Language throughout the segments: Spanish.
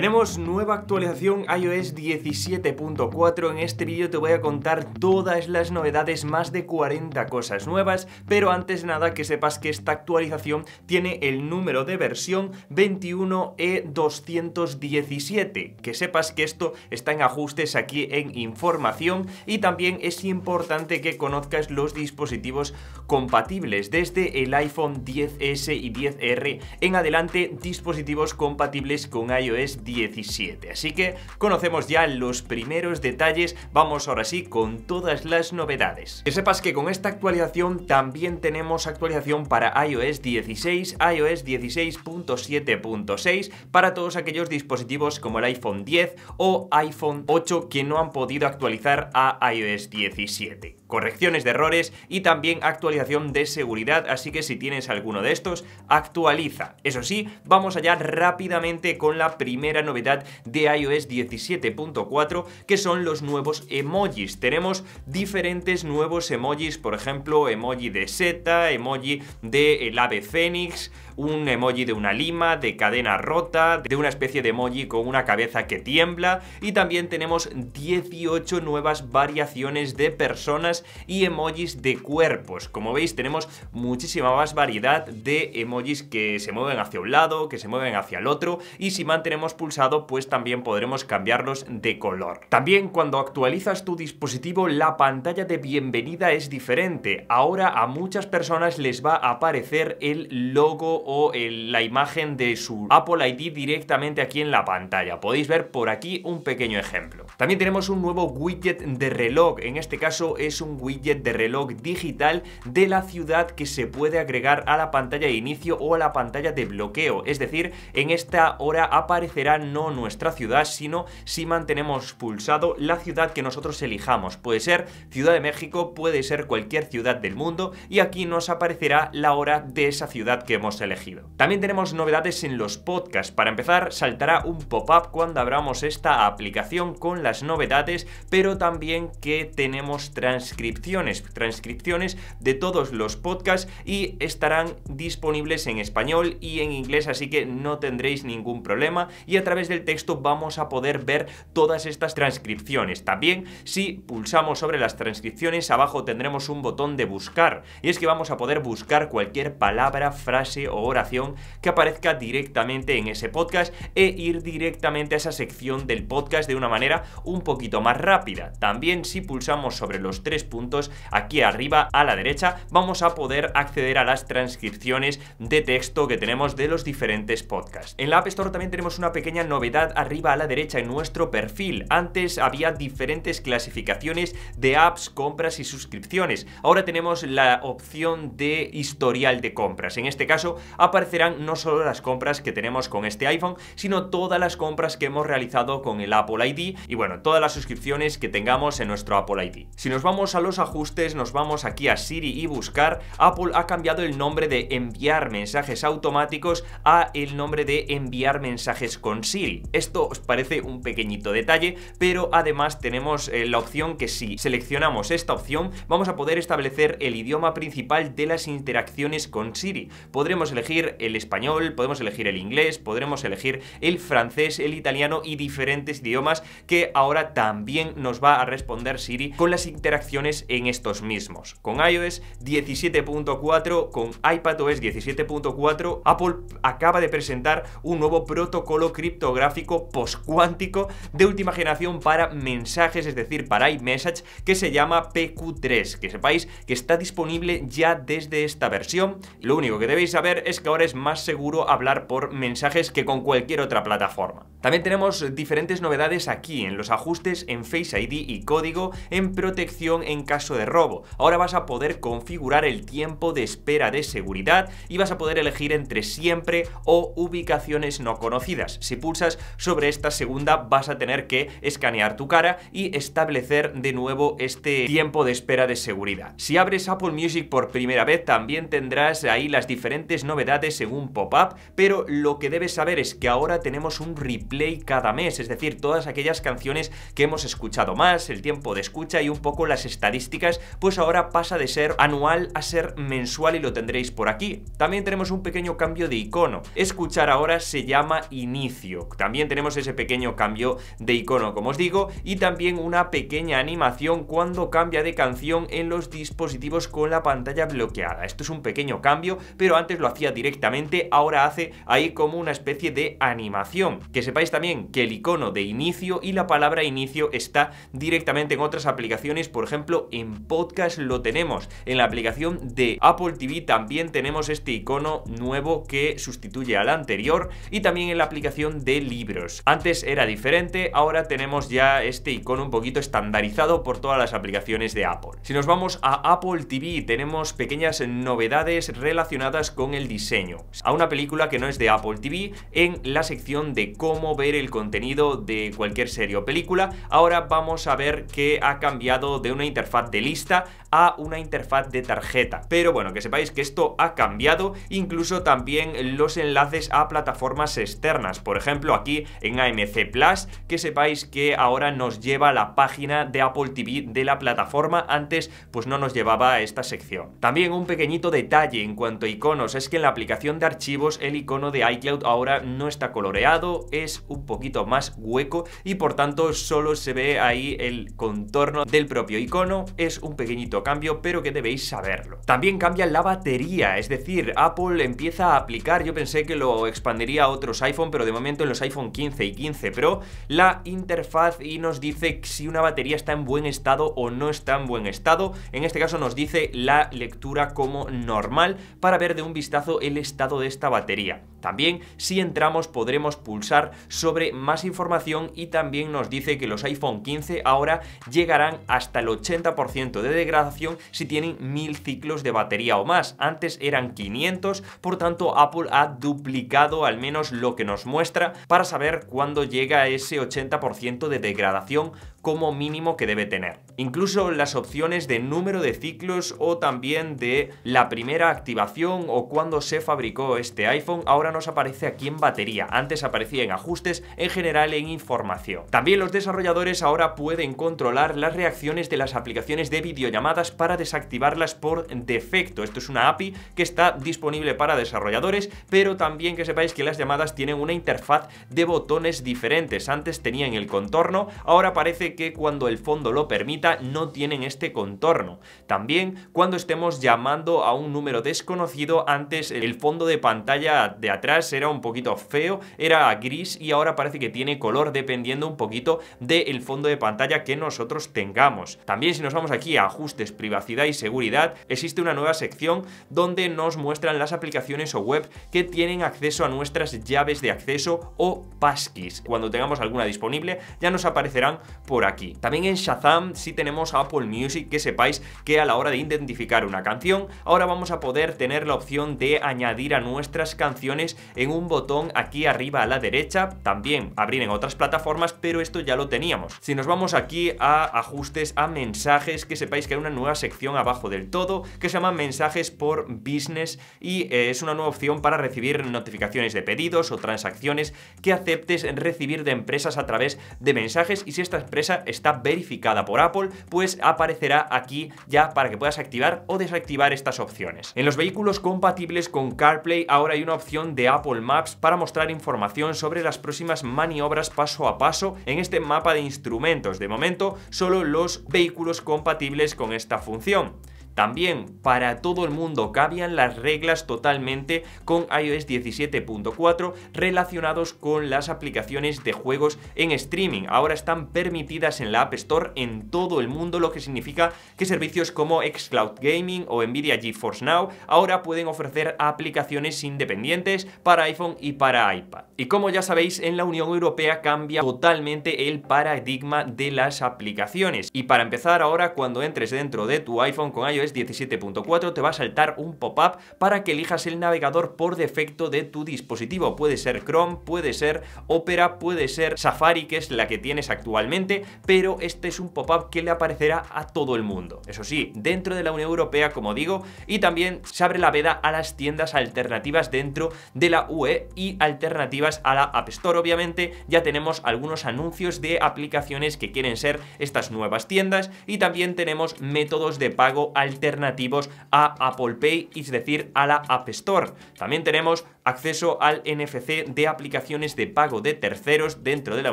Tenemos nueva actualización iOS 17.4. En este vídeo te voy a contar todas las novedades, más de 40 cosas nuevas, pero antes de nada que sepas que esta actualización tiene el número de versión 21E217. E que sepas que esto está en ajustes aquí en información y también es importante que conozcas los dispositivos compatibles desde el iPhone 10S y 10R en adelante dispositivos compatibles con iOS 17. Así que conocemos ya los primeros detalles, vamos ahora sí con todas las novedades. Que sepas que con esta actualización también tenemos actualización para iOS 16, iOS 16.7.6 para todos aquellos dispositivos como el iPhone 10 o iPhone 8 que no han podido actualizar a iOS 17 correcciones de errores y también actualización de seguridad, así que si tienes alguno de estos, actualiza. Eso sí, vamos allá rápidamente con la primera novedad de iOS 17.4, que son los nuevos emojis. Tenemos diferentes nuevos emojis, por ejemplo, emoji de seta, emoji de el ave fénix, un emoji de una lima, de cadena rota, de una especie de emoji con una cabeza que tiembla y también tenemos 18 nuevas variaciones de personas y emojis de cuerpos. Como veis tenemos muchísima más variedad de emojis que se mueven hacia un lado, que se mueven hacia el otro y si mantenemos pulsando pues también podremos cambiarlos de color. También cuando actualizas tu dispositivo, la pantalla de bienvenida es diferente. Ahora a muchas personas les va a aparecer el logo o la imagen de su Apple ID directamente aquí en la pantalla. Podéis ver por aquí un pequeño ejemplo. También tenemos un nuevo widget de reloj. En este caso es un widget de reloj digital de la ciudad que se puede agregar a la pantalla de inicio o a la pantalla de bloqueo. Es decir, en esta hora aparecerán no nuestra ciudad, sino si mantenemos pulsado la ciudad que nosotros elijamos. Puede ser Ciudad de México, puede ser cualquier ciudad del mundo y aquí nos aparecerá la hora de esa ciudad que hemos elegido. También tenemos novedades en los podcasts. Para empezar, saltará un pop-up cuando abramos esta aplicación con las novedades, pero también que tenemos transcripciones, transcripciones de todos los podcasts y estarán disponibles en español y en inglés, así que no tendréis ningún problema y a través del texto vamos a poder ver todas estas transcripciones. También si pulsamos sobre las transcripciones abajo tendremos un botón de buscar y es que vamos a poder buscar cualquier palabra, frase o oración que aparezca directamente en ese podcast e ir directamente a esa sección del podcast de una manera un poquito más rápida. También si pulsamos sobre los tres puntos aquí arriba a la derecha vamos a poder acceder a las transcripciones de texto que tenemos de los diferentes podcasts. En la App Store también tenemos una pequeña novedad arriba a la derecha en nuestro perfil. Antes había diferentes clasificaciones de apps, compras y suscripciones. Ahora tenemos la opción de historial de compras. En este caso aparecerán no solo las compras que tenemos con este iPhone, sino todas las compras que hemos realizado con el Apple ID y bueno, todas las suscripciones que tengamos en nuestro Apple ID. Si nos vamos a los ajustes, nos vamos aquí a Siri y buscar, Apple ha cambiado el nombre de enviar mensajes automáticos a el nombre de enviar mensajes con Siri. Esto os parece un pequeñito detalle, pero además tenemos eh, la opción que si seleccionamos esta opción, vamos a poder establecer el idioma principal de las interacciones con Siri. Podremos elegir el español, podemos elegir el inglés, podremos elegir el francés, el italiano y diferentes idiomas que ahora también nos va a responder Siri con las interacciones en estos mismos. Con iOS 17.4, con iPadOS 17.4, Apple acaba de presentar un nuevo protocolo criptográfico postcuántico de última generación para mensajes, es decir, para iMessage, que se llama PQ3. Que sepáis que está disponible ya desde esta versión. Lo único que debéis saber es que ahora es más seguro hablar por mensajes que con cualquier otra plataforma. También tenemos diferentes novedades aquí en los ajustes en Face ID y código en protección en caso de robo. Ahora vas a poder configurar el tiempo de espera de seguridad y vas a poder elegir entre siempre o ubicaciones no conocidas pulsas sobre esta segunda vas a tener que escanear tu cara y establecer de nuevo este tiempo de espera de seguridad. Si abres Apple Music por primera vez también tendrás ahí las diferentes novedades según pop-up, pero lo que debes saber es que ahora tenemos un replay cada mes, es decir, todas aquellas canciones que hemos escuchado más, el tiempo de escucha y un poco las estadísticas, pues ahora pasa de ser anual a ser mensual y lo tendréis por aquí. También tenemos un pequeño cambio de icono. Escuchar ahora se llama inicio también tenemos ese pequeño cambio de icono, como os digo, y también una pequeña animación cuando cambia de canción en los dispositivos con la pantalla bloqueada. Esto es un pequeño cambio, pero antes lo hacía directamente, ahora hace ahí como una especie de animación. Que sepáis también que el icono de inicio y la palabra inicio está directamente en otras aplicaciones, por ejemplo, en podcast lo tenemos, en la aplicación de Apple TV también tenemos este icono nuevo que sustituye al anterior y también en la aplicación de libros. Antes era diferente, ahora tenemos ya este icono un poquito estandarizado por todas las aplicaciones de Apple. Si nos vamos a Apple TV, tenemos pequeñas novedades relacionadas con el diseño. A una película que no es de Apple TV, en la sección de cómo ver el contenido de cualquier serie o película, ahora vamos a ver que ha cambiado de una interfaz de lista a una interfaz de tarjeta. Pero bueno, que sepáis que esto ha cambiado, incluso también los enlaces a plataformas externas, por ejemplo ejemplo, aquí en AMC Plus, que sepáis que ahora nos lleva a la página de Apple TV de la plataforma, antes pues no nos llevaba a esta sección. También un pequeñito detalle en cuanto a iconos, es que en la aplicación de archivos el icono de iCloud ahora no está coloreado, es un poquito más hueco y por tanto solo se ve ahí el contorno del propio icono, es un pequeñito cambio pero que debéis saberlo. También cambia la batería, es decir, Apple empieza a aplicar, yo pensé que lo expandiría a otros iPhone pero de momento en los iPhone 15 y 15 Pro la interfaz y nos dice si una batería está en buen estado o no está en buen estado. En este caso nos dice la lectura como normal para ver de un vistazo el estado de esta batería. También si entramos podremos pulsar sobre más información y también nos dice que los iPhone 15 ahora llegarán hasta el 80% de degradación si tienen 1000 ciclos de batería o más. Antes eran 500, por tanto Apple ha duplicado al menos lo que nos muestra para saber cuándo llega a ese 80% de degradación como mínimo que debe tener. Incluso las opciones de número de ciclos o también de la primera activación o cuando se fabricó este iPhone ahora nos aparece aquí en batería, antes aparecía en ajustes, en general en información. También los desarrolladores ahora pueden controlar las reacciones de las aplicaciones de videollamadas para desactivarlas por defecto. Esto es una API que está disponible para desarrolladores, pero también que sepáis que las llamadas tienen una interfaz de botones diferentes. Antes tenían el contorno, ahora parece que cuando el fondo lo permita no tienen este contorno. También cuando estemos llamando a un número desconocido, antes el fondo de pantalla de atrás era un poquito feo, era gris y ahora parece que tiene color dependiendo un poquito del el fondo de pantalla que nosotros tengamos. También si nos vamos aquí a ajustes, privacidad y seguridad, existe una nueva sección donde nos muestran las aplicaciones o web que tienen acceso a nuestras llaves de acceso o passkeys. Cuando tengamos alguna disponible ya nos aparecerán por aquí. También en Shazam si tenemos Apple Music, que sepáis que a la hora de identificar una canción, ahora vamos a poder tener la opción de añadir a nuestras canciones en un botón aquí arriba a la derecha, también abrir en otras plataformas, pero esto ya lo teníamos. Si nos vamos aquí a ajustes, a mensajes, que sepáis que hay una nueva sección abajo del todo que se llama mensajes por business y eh, es una nueva opción para recibir notificaciones de pedidos o transacciones que aceptes recibir de empresas a través de mensajes y si esta empresa está verificada por Apple, pues aparecerá aquí ya para que puedas activar o desactivar estas opciones. En los vehículos compatibles con CarPlay ahora hay una opción de Apple Maps para mostrar información sobre las próximas maniobras paso a paso en este mapa de instrumentos. De momento, solo los vehículos compatibles con esta función. También para todo el mundo cambian las reglas totalmente con iOS 17.4 relacionados con las aplicaciones de juegos en streaming. Ahora están permitidas en la App Store en todo el mundo, lo que significa que servicios como Xcloud Gaming o Nvidia GeForce Now ahora pueden ofrecer aplicaciones independientes para iPhone y para iPad. Y como ya sabéis, en la Unión Europea cambia totalmente el paradigma de las aplicaciones. Y para empezar ahora, cuando entres dentro de tu iPhone con iOS 17.4 te va a saltar un pop-up para que elijas el navegador por defecto de tu dispositivo. Puede ser Chrome, puede ser Opera, puede ser Safari, que es la que tienes actualmente, pero este es un pop-up que le aparecerá a todo el mundo. Eso sí, dentro de la Unión Europea, como digo, y también se abre la veda a las tiendas alternativas dentro de la UE y alternativas a la App Store. Obviamente ya tenemos algunos anuncios de aplicaciones que quieren ser estas nuevas tiendas y también tenemos métodos de pago alternativos alternativos a Apple Pay, es decir, a la App Store. También tenemos acceso al NFC de aplicaciones de pago de terceros dentro de la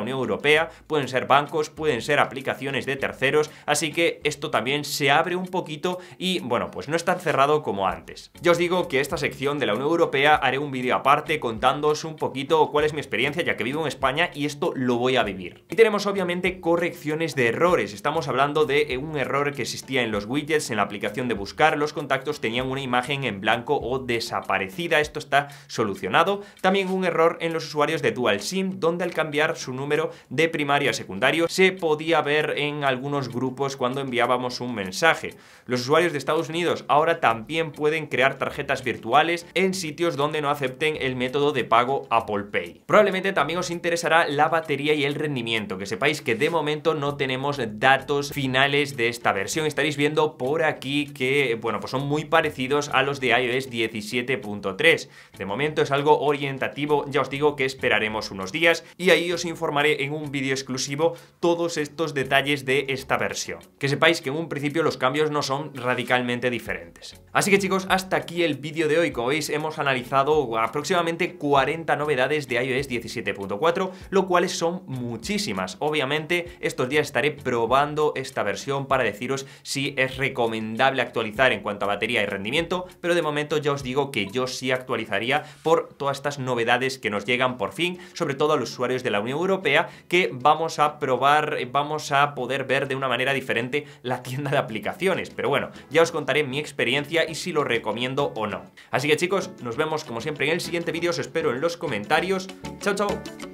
Unión Europea, pueden ser bancos, pueden ser aplicaciones de terceros, así que esto también se abre un poquito y bueno, pues no es tan cerrado como antes. Yo os digo que esta sección de la Unión Europea haré un vídeo aparte contándoos un poquito cuál es mi experiencia ya que vivo en España y esto lo voy a vivir. Y tenemos obviamente correcciones de errores, estamos hablando de eh, un error que existía en los widgets, en la aplicación de buscar los contactos tenían una imagen en blanco o desaparecida. Esto está solucionado. También un error en los usuarios de Dual SIM, donde al cambiar su número de primario a secundario se podía ver en algunos grupos cuando enviábamos un mensaje. Los usuarios de Estados Unidos ahora también pueden crear tarjetas virtuales en sitios donde no acepten el método de pago Apple Pay. Probablemente también os interesará la batería y el rendimiento, que sepáis que de momento no tenemos datos finales de esta versión. Estaréis viendo por aquí que, bueno, pues son muy parecidos a los de iOS 17.3. De momento es algo orientativo, ya os digo que esperaremos unos días y ahí os informaré en un vídeo exclusivo todos estos detalles de esta versión. Que sepáis que en un principio los cambios no son radicalmente diferentes. Así que chicos, hasta aquí el vídeo de hoy. Como veis, hemos analizado aproximadamente 40 novedades de iOS 17.4, lo cuales son muchísimas. Obviamente, estos días estaré probando esta versión para deciros si es recomendable actualizar en cuanto a batería y rendimiento, pero de momento ya os digo que yo sí actualizaría por todas estas novedades que nos llegan por fin, sobre todo a los usuarios de la Unión Europea, que vamos a probar, eh, vamos a poder ver de una manera diferente la tienda de aplicaciones. Pero bueno, ya os contaré mi experiencia y si lo recomiendo o no. Así que chicos, nos vemos como siempre en el siguiente vídeo, os espero en los comentarios. ¡Chao, chao!